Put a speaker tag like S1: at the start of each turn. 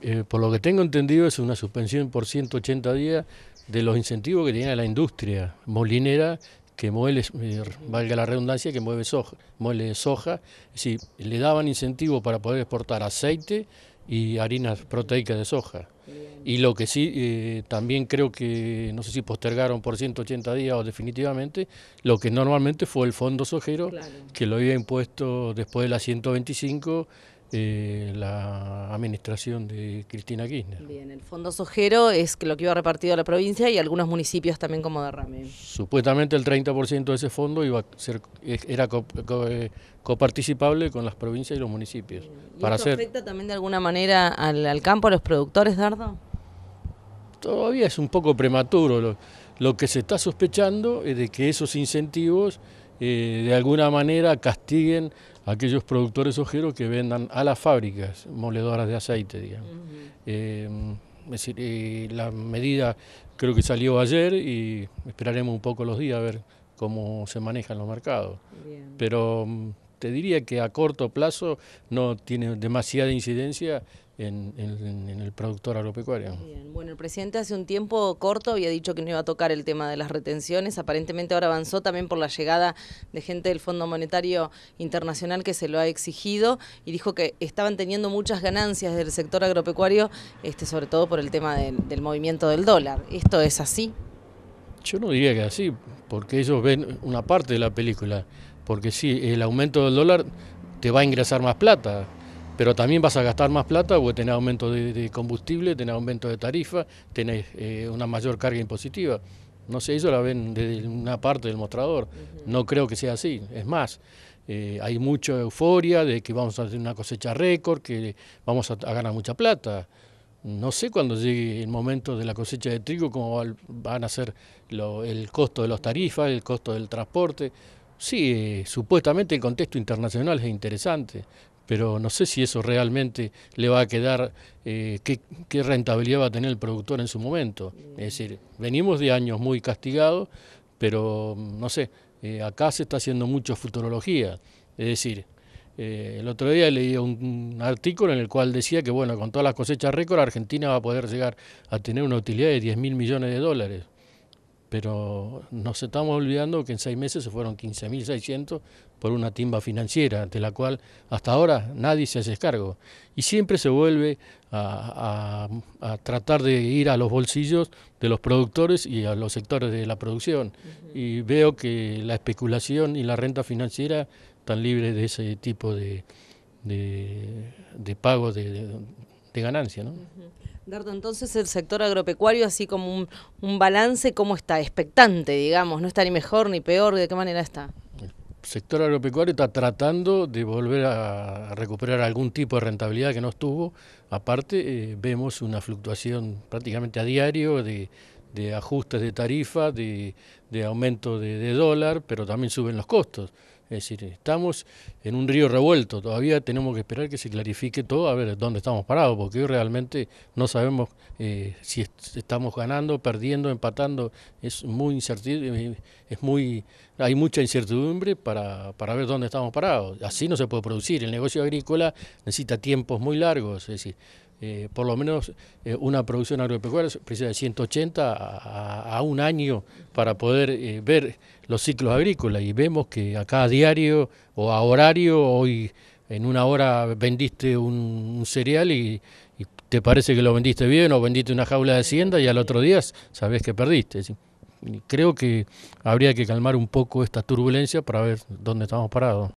S1: Eh, por lo que tengo entendido es una suspensión por 180 días de los incentivos que tenía la industria molinera que muele, eh, valga la redundancia, que mueve soja, muele soja. Es le daban incentivos para poder exportar aceite y harinas proteicas de soja. Y lo que sí, eh, también creo que, no sé si postergaron por 180 días o definitivamente, lo que normalmente fue el fondo sojero, que lo había impuesto después de la 125 la administración de Cristina Kirchner. Bien,
S2: el Fondo Sojero es lo que iba repartido a la provincia y algunos municipios también como derrame.
S1: Supuestamente el 30% de ese fondo iba a ser, era coparticipable con las provincias y los municipios. ¿Y afecta
S2: también de alguna manera al, campo, a los productores, Dardo?
S1: Todavía es un poco prematuro. lo que se está sospechando es de que esos incentivos eh, de alguna manera castiguen a aquellos productores ojeros que vendan a las fábricas moledoras de aceite, digamos. Eh, decir, eh, la medida creo que salió ayer y esperaremos un poco los días a ver cómo se manejan los mercados. Pero mm, te diría que a corto plazo no tiene demasiada incidencia en, el productor agropecuario.
S2: Bueno, el presidente hace un tiempo corto había dicho que no iba a tocar el tema de las retenciones. Aparentemente ahora avanzó también por la llegada de gente del Fondo Monetario Internacional que se lo ha exigido y dijo que estaban teniendo muchas ganancias del sector agropecuario, este, sobre todo por el tema del movimiento del dólar. ¿Esto es así?
S1: Yo no diría que así, porque ellos ven una parte de la película, porque sí, el aumento del dólar te va a ingresar más plata pero también vas a gastar más plata porque tenés aumento de, combustible, tenés aumento de tarifa, tenés eh, una mayor carga impositiva. No sé, ellos la ven desde una parte del mostrador. No creo que sea así. Es más, eh, hay mucha euforia de que vamos a hacer una cosecha récord, que vamos a, ganar mucha plata. No sé cuándo llegue el momento de la cosecha de trigo, cómo van a ser el costo de las tarifas, el costo del transporte. Sí, eh, supuestamente el contexto internacional es interesante, pero no sé si eso realmente le va a quedar, eh, qué, rentabilidad va a tener el productor en su momento. Es decir, venimos de años muy castigados, pero mm, no sé, eh, acá se está haciendo mucho futurología. Es decir, eh, el otro día leí un, artículo en el cual decía que, bueno, con todas las cosechas récord, Argentina va a poder llegar a tener una utilidad de 10 mil millones de dólares pero nos estamos olvidando que en seis meses se fueron 15.600 por una timba financiera, de la cual hasta ahora nadie se hace cargo. Y siempre se vuelve a, tratar de ir a los bolsillos de los productores y a los sectores de la producción. Y veo que la especulación y la renta financiera están libres de ese tipo de, de, de pago de, ganancia. ¿no?
S2: Dardo, entonces el sector agropecuario, así como un, balance, ¿cómo está? Expectante, digamos, no está ni mejor ni peor, ¿de qué manera está? El
S1: sector agropecuario está tratando de volver a recuperar algún tipo de rentabilidad que no estuvo. Aparte, eh, vemos una fluctuación prácticamente a diario de, ajustes de tarifa, de, aumento de dólar, pero también suben los costos. Es decir, estamos en un río revuelto, todavía tenemos que esperar que se clarifique todo, a ver dónde estamos parados, porque hoy realmente no sabemos eh, si estamos ganando, perdiendo, empatando, es muy incertidumbre, eh, es muy, hay mucha incertidumbre para, para, ver dónde estamos parados. Así no se puede producir, el negocio agrícola necesita tiempos muy largos, es decir, eh, por lo menos eh, una producción agropecuaria precisa de 180 a, un año para poder eh, ver los ciclos agrícolas y vemos que acá a diario o a horario hoy en una hora vendiste un, cereal y, te parece que lo vendiste bien o vendiste una jaula de hacienda y al otro día sabes que perdiste. Creo que habría que calmar un poco esta turbulencia para ver dónde estamos parados.